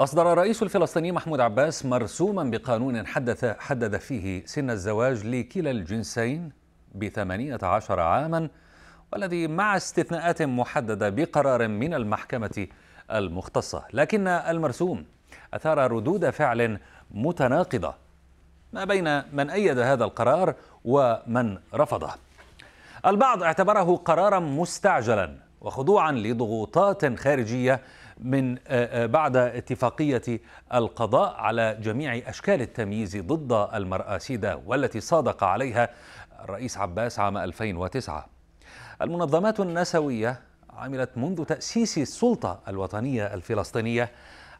أصدر الرئيس الفلسطيني محمود عباس مرسوما بقانون حدث حدد فيه سن الزواج لكلا الجنسين ب 18 عاما والذي مع استثناءات محددة بقرار من المحكمة المختصة لكن المرسوم أثار ردود فعل متناقضة ما بين من أيد هذا القرار ومن رفضه البعض اعتبره قرارا مستعجلا وخضوعا لضغوطات خارجية من آه، آه، بعد اتفاقية القضاء على جميع أشكال التمييز ضد المرأة سيدا والتي صادق عليها الرئيس عباس عام 2009 المنظمات النسوية عملت منذ تأسيس السلطة الوطنية الفلسطينية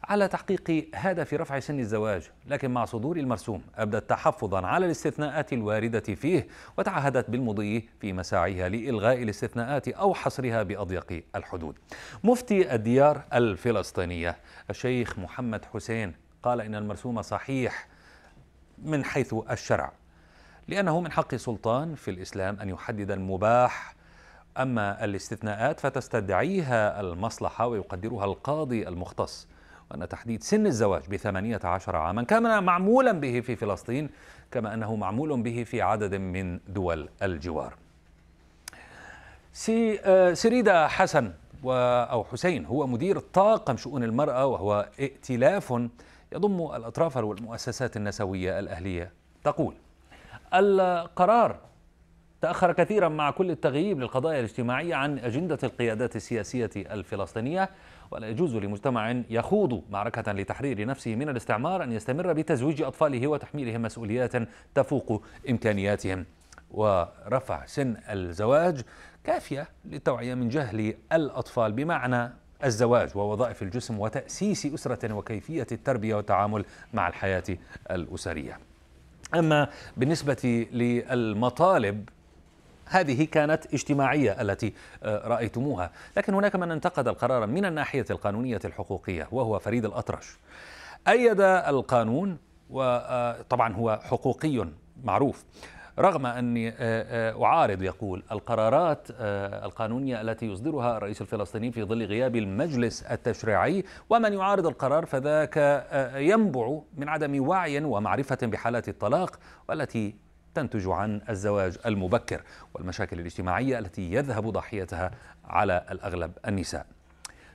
على تحقيق هدف رفع سن الزواج لكن مع صدور المرسوم أبدت تحفظا على الاستثناءات الواردة فيه وتعهدت بالمضي في مساعيها لإلغاء الاستثناءات أو حصرها بأضيق الحدود مفتي الديار الفلسطينية الشيخ محمد حسين قال إن المرسوم صحيح من حيث الشرع لأنه من حق سلطان في الإسلام أن يحدد المباح أما الاستثناءات فتستدعيها المصلحة ويقدرها القاضي المختص وأن تحديد سن الزواج بثمانية عشر عاما كان معمولا به في فلسطين كما أنه معمول به في عدد من دول الجوار سي آه، سريدة حسن أو حسين هو مدير طاقم شؤون المرأة وهو ائتلاف يضم الأطراف والمؤسسات النسوية الأهلية تقول القرار تأخر كثيرا مع كل التغييب للقضايا الاجتماعية عن أجندة القيادات السياسية الفلسطينية ولا يجوز لمجتمع يخوض معركة لتحرير نفسه من الاستعمار أن يستمر بتزويج أطفاله وتحميلهم مسؤوليات تفوق إمكانياتهم ورفع سن الزواج كافية للتوعية من جهل الأطفال بمعنى الزواج ووظائف الجسم وتأسيس أسرة وكيفية التربية والتعامل مع الحياة الأسرية أما بالنسبة للمطالب هذه كانت اجتماعية التي آه، رأيتموها لكن هناك من انتقد القرار من الناحية القانونية الحقوقية وهو فريد الأطرش أيد القانون وطبعا آه، هو حقوقي معروف رغم أني آه، أعارض يقول القرارات القانونية التي يصدرها الرئيس الفلسطيني في ظل غياب المجلس التشريعي ومن يعارض القرار فذاك ينبع من عدم وعي ومعرفة بحالات الطلاق والتي تنتج عن الزواج المبكر والمشاكل الاجتماعية التي يذهب ضحيتها على الأغلب النساء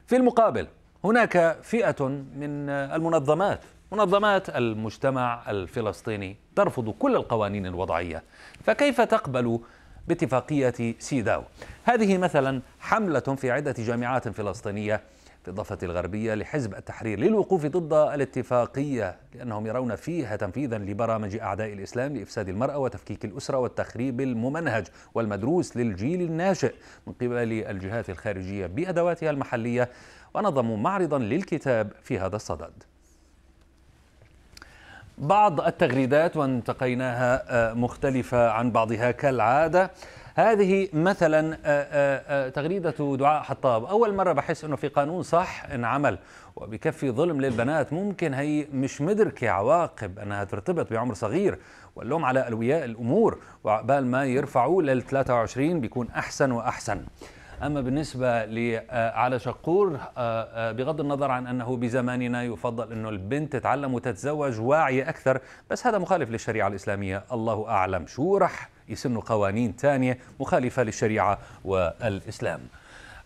في المقابل هناك فئة من المنظمات منظمات المجتمع الفلسطيني ترفض كل القوانين الوضعية فكيف تقبل باتفاقية سيداو هذه مثلا حملة في عدة جامعات فلسطينية الضفة الغربية لحزب التحرير للوقوف ضد الاتفاقية لأنهم يرون فيها تنفيذا لبرامج أعداء الإسلام لإفساد المرأة وتفكيك الأسرة والتخريب الممنهج والمدروس للجيل الناشئ من قبل الجهات الخارجية بأدواتها المحلية ونظموا معرضا للكتاب في هذا الصدد بعض التغريدات وانتقيناها آه، مختلفة عن بعضها كالعادة هذه مثلا آه، آه، آه، تغريدة دعاء حطاب أول مرة بحس أنه في قانون صح انعمل وبكفي ظلم للبنات ممكن هي مش مدركة عواقب أنها ترتبط بعمر صغير واللوم على ألوياء الأمور وعقبال ما يرفعوا لل 23 بيكون أحسن وأحسن أما بالنسبة على شقور بغض النظر عن أنه بزماننا يفضل أنه البنت تتعلم وتتزوج واعية أكثر بس هذا مخالف للشريعة الإسلامية الله أعلم شو رح يسنوا قوانين ثانية مخالفة للشريعة والإسلام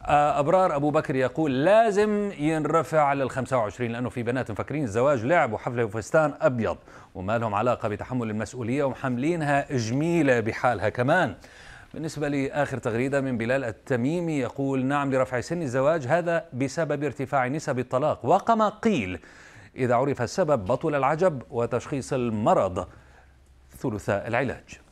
آه، أبرار أبو بكر يقول لازم ينرفع على 25 لأنه في بنات مفكرين الزواج لعب وحفلة وفستان أبيض وما لهم علاقة بتحمل المسؤولية ومحملينها جميلة بحالها كمان بالنسبة لآخر تغريدة من بلال التميمي يقول نعم لرفع سن الزواج هذا بسبب ارتفاع نسب الطلاق وكما قيل إذا عرف السبب بطل العجب وتشخيص المرض ثلث العلاج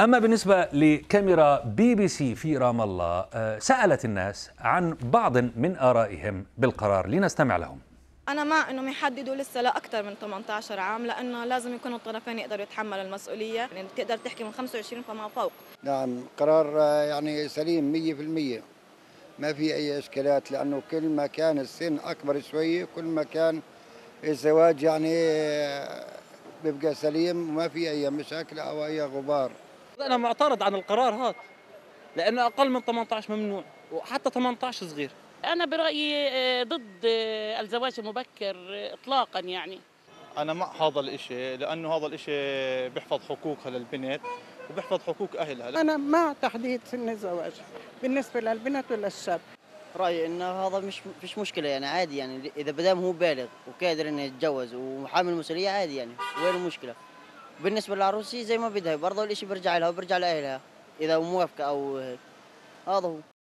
أما بالنسبة لكاميرا بي بي سي في رام الله آه، سألت الناس عن بعض من آرائهم بالقرار لنستمع لهم أنا مع إنهم يحددوا لسه لأكثر من 18 عام لأنه لازم يكونوا الطرفين يقدروا يتحملوا المسؤولية، يعني بتقدر تحكي من 25 فما فوق. نعم قرار آه، يعني سليم 100% ما في أي إشكالات لأنه كل ما كان السن أكبر شوي كل ما كان الزواج يعني آه، بيبقى سليم وما في أي مشاكل أو أي غبار. انا معترض عن القرار هذا لانه اقل من 18 ممنوع وحتى 18 صغير انا برايي آه، ضد آه، الزواج المبكر آه، اطلاقا يعني انا مع هذا الشيء لانه هذا الشيء بيحفظ حقوقها للبنت وبيحفظ حقوق اهلها انا مع تحديد سن الزواج بالنسبه للبنت وللشاب رايي انه هذا مش مش مشكله يعني عادي يعني اذا ما دام هو بالغ وقادر انه يتجوز وحامل مسؤوليه عادي يعني وين المشكله بالنسبه للعروسي زي ما بدها برضه الاشي برجع لها وبرجع لاهلها اذا موافقه او هيك هذا هو